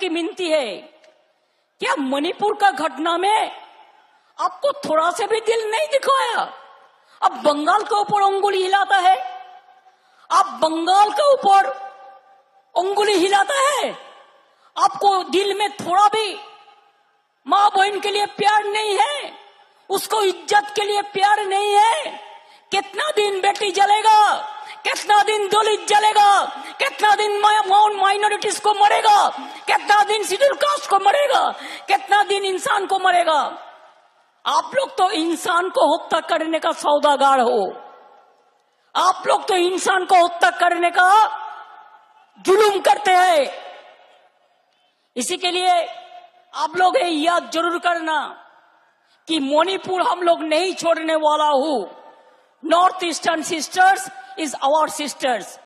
की मिनती है क्या मणिपुर का घटना में आपको थोड़ा से भी दिल नहीं दिखाया अब बंगाल के ऊपर उंगुली हिलाता है आप बंगाल के ऊपर उंगुली हिलाता है आपको दिल में थोड़ा भी माँ बहन के लिए प्यार नहीं है उसको इज्जत के लिए प्यार नहीं है कितना दिन बेटी जलेगा कितना दिन दलित जलेगा कितना दिन मैं उन माइनॉरिटीज को मरेगा कितना दिन शिड्यूल कास्ट को मरेगा कितना दिन इंसान को मरेगा आप लोग तो इंसान को हत्या करने का सौदागार हो आप लोग तो इंसान को हत्या करने का जुलूम करते हैं इसी के लिए आप लोग याद जरूर करना कि मणिपुर हम लोग नहीं छोड़ने वाला हूं north eastern sisters is our sisters